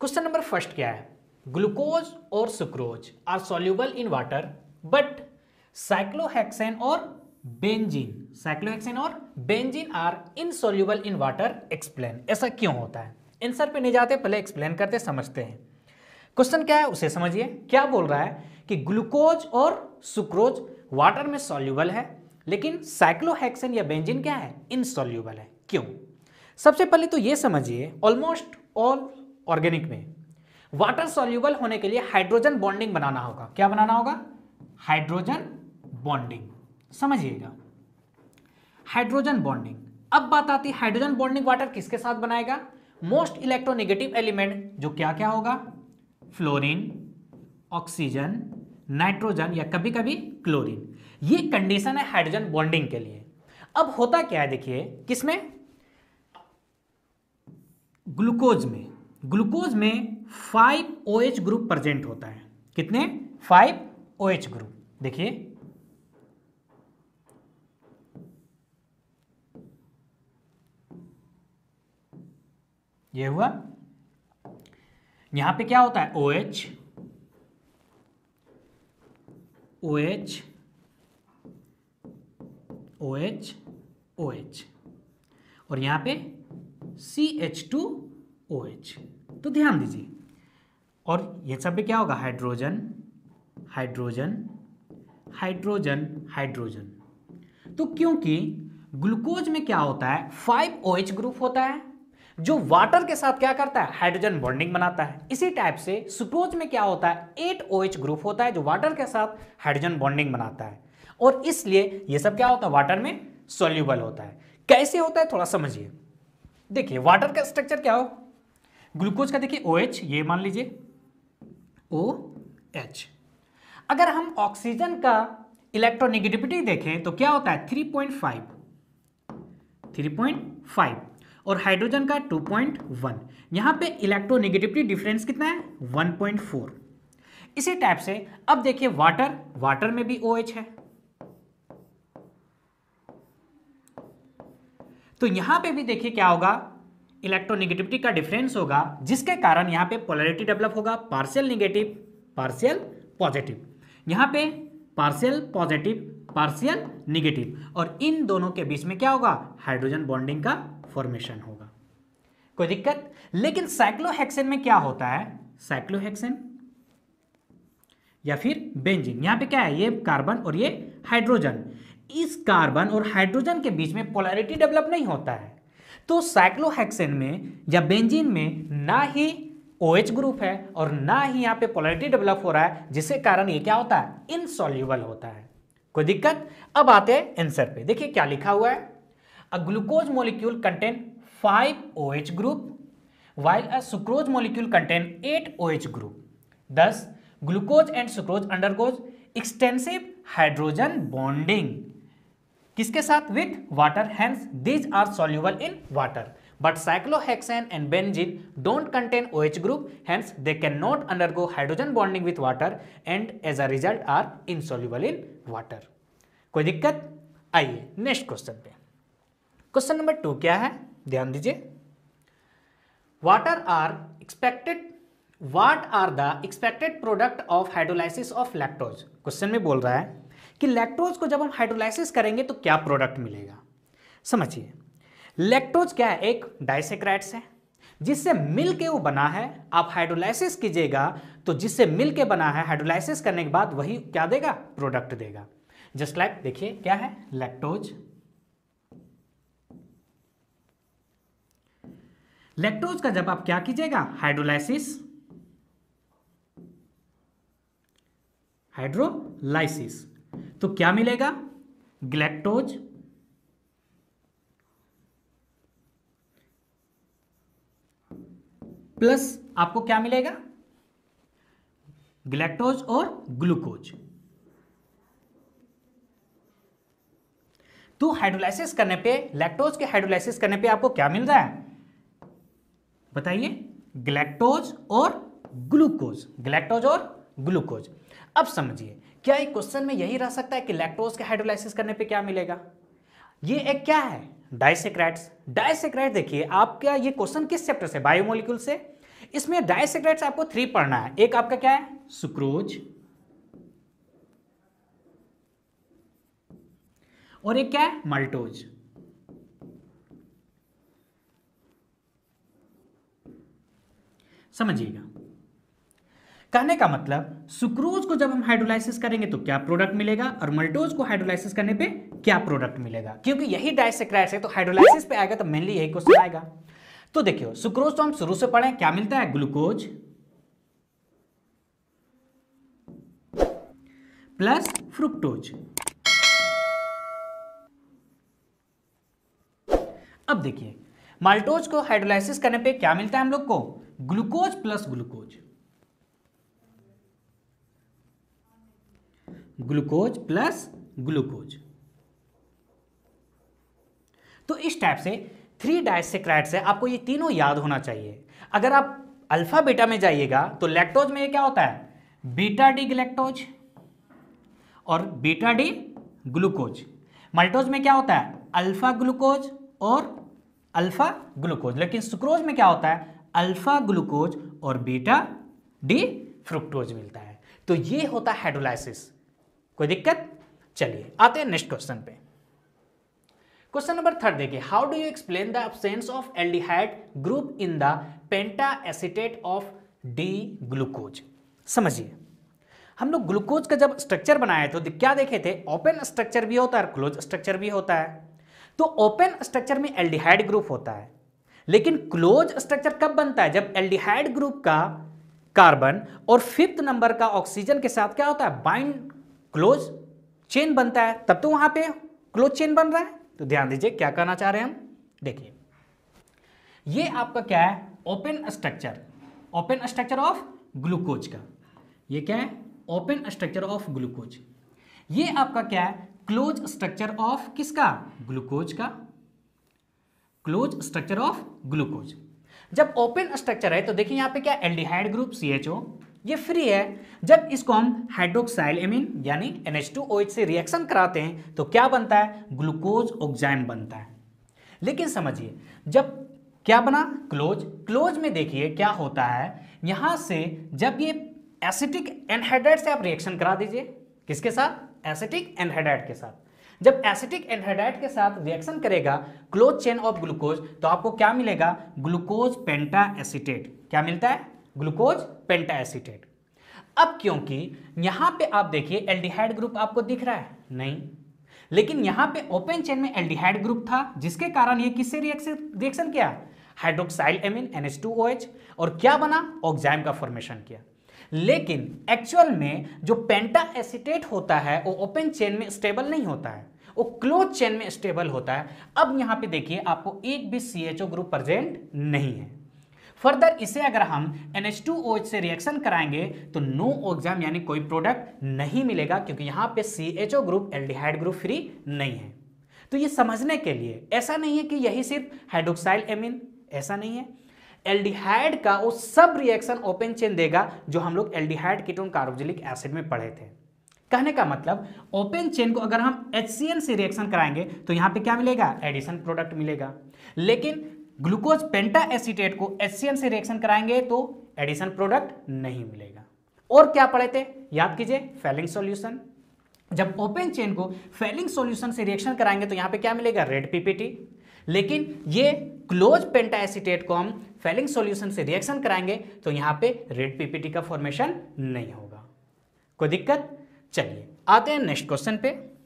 Question number first क्या है glucose और sucrose are soluble in water but cyclohexane और बेंजीन साइक्लोहेक्सेन और benzene are insoluble in water explain ऐसा क्यों होता है आंसर पे नहीं जाते पहले एक्सप्लेन करते समझते हैं क्वेश्चन क्या है उसे समझिए क्या बोल रहा है कि ग्लूकोज और सुक्रोज वाटर में सोल्यूबल है लेकिन साइक्लोहेक्सेन या बेंजीन क्या है इनसॉल्यूबल है क्यों सबसे पहले तो ये समझिए ऑलमोस्ट ऑल ऑर्गेनिक में वाटर सॉल्यूबल होने के लिए हाइड्रोजन बॉन्डिंग बनाना होगा क्या बनाना होगा हाइड्रोजन बॉन्डिंग समझिएगा हाइड्रोजन बॉन्डिंग अब बात आती है हाइड्रोजन बॉन्डिंग वाटर किसके साथ बनाएगा मोस्ट इलेक्ट्रोनेगेटिव एलिमेंट जो क्या क्या होगा फ्लोरीन ऑक्सीजन नाइट्रोजन या कभी कभी क्लोरीन ये कंडीशन है हाइड्रोजन बॉन्डिंग के लिए अब होता क्या है देखिए किसमें ग्लूकोज में ग्लूकोज में five O H group present होता है कितने फाइव ओ एच ग्रुप देखिए ये हुआ यहां पे क्या होता है O H O H O H O H और यहां पे सी एच टू OH. तो ध्यान दीजिए और ये सब पे क्या होगा हाइड्रोजन हाइड्रोजन हाइड्रोजन हाइड्रोजन तो क्योंकि ग्लूकोज में क्या होता है फाइव ओ OH ग्रुप होता है जो वाटर के साथ क्या करता है हाइड्रोजन बॉन्डिंग बनाता है इसी टाइप से सुक्रोज में क्या होता है एट ओ OH ग्रुप होता है जो वाटर के साथ हाइड्रोजन बॉन्डिंग बनाता है और इसलिए ये सब क्या होता है वाटर में सोल्यूबल होता है कैसे होता है थोड़ा समझिए देखिए वाटर का स्ट्रक्चर क्या हो ग्लूकोज का देखिए ओ OH, ये मान लीजिए ओ OH. अगर हम ऑक्सीजन का इलेक्ट्रोनेगेटिविटी देखें तो क्या होता है 3.5 3.5 और हाइड्रोजन का 2.1 यहां पर इलेक्ट्रोनेगेटिविटी डिफरेंस कितना है 1.4 इसी टाइप से अब देखिए वाटर वाटर में भी ओ OH है तो यहां पे भी देखिए क्या होगा इलेक्ट्रोनिगेटिविटी का डिफरेंस होगा जिसके कारण यहाँ पे पोलरिटी डेवलप होगा पार्शियल निगेटिव पार्शियल पॉजिटिव यहाँ पे पार्शियल पॉजिटिव पार्शियल निगेटिव और इन दोनों के बीच में क्या होगा हाइड्रोजन बॉन्डिंग का फॉर्मेशन होगा कोई दिक्कत लेकिन साइक्लोहेक्सेन में क्या होता है साइक्लोहेक्सेन या फिर बेंजिन यहाँ पे क्या है ये कार्बन और ये हाइड्रोजन इस कार्बन और हाइड्रोजन के बीच में पोलैरिटी डेवलप नहीं होता है तो साइक्लोहेक्सेन में या बेंजीन में ना ही ओ OH ग्रुप है और ना ही यहाँ पे पोलरिटी डेवलप हो रहा है जिसके कारण ये क्या होता है इनसॉल्यूबल होता है कोई दिक्कत अब आते हैं एंसर पे देखिए क्या लिखा हुआ है a glucose molecule contain five O H group while a sucrose molecule contain eight O H group thus glucose and sucrose undergoes extensive hydrogen bonding किसके साथ with water hence these are soluble in water but cyclohexane and benzene don't contain O H group group hence they cannot undergo hydrogen bonding with water and as a result are insoluble in water कोई दिक्कत आइए next question पे question number two क्या है ध्यान दीजिए water are expected what are the expected product of hydrolysis of lactose question में बोल रहा है कि लैक्टोज को जब हम हाइड्रोलाइसिस करेंगे तो क्या प्रोडक्ट मिलेगा समझिए लैक्टोज क्या है एक डाइसेक्राइट्स है जिससे मिल के वो बना है आप हाइड्रोलाइसिस कीजिएगा तो जिससे मिल के बना है हाइड्रोलाइसिस करने के बाद वही क्या देगा प्रोडक्ट देगा जस्ट लाइक देखिए क्या है लैक्टोज लैक्टोज का जब आप क्या कीजिएगा हाइड्रोलाइसिस हाइड्रोलाइसिस तो क्या मिलेगा ग्लैक्टोज प्लस आपको क्या मिलेगा ग्लैक्टोज और ग्लूकोज तो हाइड्रोलाइसिस करने पे लैक्टोज के हाइड्रोलाइसिस करने पे आपको क्या मिल रहा है बताइए ग्लैक्टोज और ग्लूकोज ग्लैक्टोज और ग्लूकोज अब समझिए क्या एक क्वेश्चन में यही रह सकता है कि लैक्टोज का हाइड्रोलाइसिस करने पे क्या मिलेगा ये एक क्या है डाइसेक्रेट्स डाइसेक्रेट देखिए आपका ये क्वेश्चन किस चैप्टर से बायोमोलिक्यूल से इसमें डाइसेक्रेट्स आपको थ्री पढ़ना है एक आपका क्या है सुक्रोज और एक क्या है मल्टोज समझिएगा कहने का मतलब सुक्रोज को जब हम हाइड्रोलाइसिस करेंगे तो क्या प्रोडक्ट मिलेगा और मल्टोज को हाइड्रोलाइसिस करने पे क्या प्रोडक्ट मिलेगा क्योंकि यही डाइसेक्राइड्स है तो हाइड्रोलाइसिस पे आएगा तो मेनली यही क्वेश्चन आएगा तो देखियो सुक्रोज तो हम शुरू से पढ़े क्या मिलता है ग्लूकोज प्लस फ्रुक्टोज अब देखिए माल्टोज को हाइड्रोलाइसिस करने पे क्या मिलता है हम लोग को glucose plus glucose glucose plus glucose तो इस टाइप से थ्री डायसेक्रैट्स है आपको ये तीनों याद होना चाहिए अगर आप अल्फा बीटा में जाइएगा तो लैक्टोज में ये क्या होता है बीटा डी ग्लेक्टोज और बीटा डी ग्लूकोज मल्टोज में क्या होता है अल्फा ग्लूकोज और अल्फा ग्लूकोज लेकिन सुक्रोज में क्या होता है अल्फा ग्लूकोज और बीटा डी फ्रुक्टोज मिलता है तो ये होता है हाइड्रोलाइसिस कोई दिक्कत चलिए आते हैं नेक्स्ट क्वेश्चन पे क्वेश्चन नंबर थर्ड देखिए how do you explain the absence of aldehyde group in the penta acetate of D glucose समझिए हम लोग ग्लूकोज का जब स्ट्रक्चर बनाए थे तो क्या देखे थे ओपन स्ट्रक्चर भी होता है और क्लोज स्ट्रक्चर भी होता है तो ओपन स्ट्रक्चर में एल्डिहाइड ग्रुप होता है लेकिन क्लोज स्ट्रक्चर कब बनता है जब एल्डिहाइड ग्रुप का कार्बन और फिफ्थ नंबर का ऑक्सीजन के साथ क्या होता है बाइंड क्लोज चेन बनता है तब तो वहां पे क्लोज चेन बन रहा है तो ध्यान दीजिए क्या कहना चाह रहे हैं हम देखिए ये आपका क्या है open structure open structure of glucose का ये क्या है ओपन स्ट्रक्चर ऑफ ग्लूकोज ये आपका क्या है क्लोज स्ट्रक्चर ऑफ किसका ग्लूकोज का क्लोज स्ट्रक्चर ऑफ ग्लूकोज जब ओपन स्ट्रक्चर है तो देखिए यहां पे क्या aldehyde group C H O ये फ्री है जब इसको हम हाइड्रोक्साइल एमिन यानी NH2OH से रिएक्शन कराते हैं तो क्या बनता है ग्लूकोज ऑक्जाइन बनता है लेकिन समझिए जब क्या बना क्लोज क्लोज में देखिए क्या होता है यहां से जब ये एसिटिक एनहाइड्राइड से आप रिएक्शन करा दीजिए किसके साथ एसिटिक एनहाइड्राइड के साथ जब एसिटिक एनहाइड्राइड के साथ रिएक्शन करेगा क्लोज चेन ऑफ ग्लूकोज तो आपको क्या मिलेगा ग्लूकोज पेंटा एसिटेट क्या मिलता है ग्लूकोज पेंटाएसिटेट अब क्योंकि यहां पे आप देखिए एल्डिहाइड ग्रुप आपको दिख रहा है नहीं लेकिन यहां पे ओपन चेन में एल्डिहाइड ग्रुप था जिसके कारण ये किससे रिएक्शन किया हाइड्रोक्साइल एमिन NH2OH और क्या बना ऑक्जाइम का फॉर्मेशन किया लेकिन एक्चुअल में जो पेंटा एसिटेट होता है वो ओपन चेन में स्टेबल नहीं होता है वो क्लोज चेन में स्टेबल होता है अब यहाँ पे देखिए आपको एक भी सी ग्रुप प्रेजेंट नहीं है फर्दर इसे अगर हम एन से रिएक्शन कराएंगे तो नो ऑक्जाम यानी कोई प्रोडक्ट नहीं मिलेगा क्योंकि यहाँ पे C group aldehyde group free नहीं है तो ये समझने के लिए ऐसा नहीं है कि यही सिर्फ हाइड्रोक्साइल एमिन ऐसा नहीं है एल्डिहाइड का वो सब रिएक्शन ओपन चेन देगा जो हम लोग एल्डिहाइड कीटोन कार्बोजिलिक एसिड में पढ़े थे कहने का मतलब ओपन चेन को अगर हम एच से रिएक्शन कराएंगे तो यहाँ पे क्या मिलेगा एडिशन प्रोडक्ट मिलेगा लेकिन ग्लूकोज पेंटा एसिटेट को एससीएम से रिएक्शन कराएंगे तो एडिशन प्रोडक्ट नहीं मिलेगा और क्या पढ़े थे याद कीजिए फेलिंग सॉल्यूशन जब ओपन चेन को फेलिंग सॉल्यूशन से रिएक्शन कराएंगे तो यहां पे क्या मिलेगा रेड पीपीटी लेकिन ये क्लोज पेंटा एसिटेट को हम फेलिंग सॉल्यूशन से रिएक्शन कराएंगे तो यहां पे रेड पीपीटी का फॉर्मेशन नहीं होगा कोई दिक्कत चलिए आते हैं नेक्स्ट क्वेश्चन पे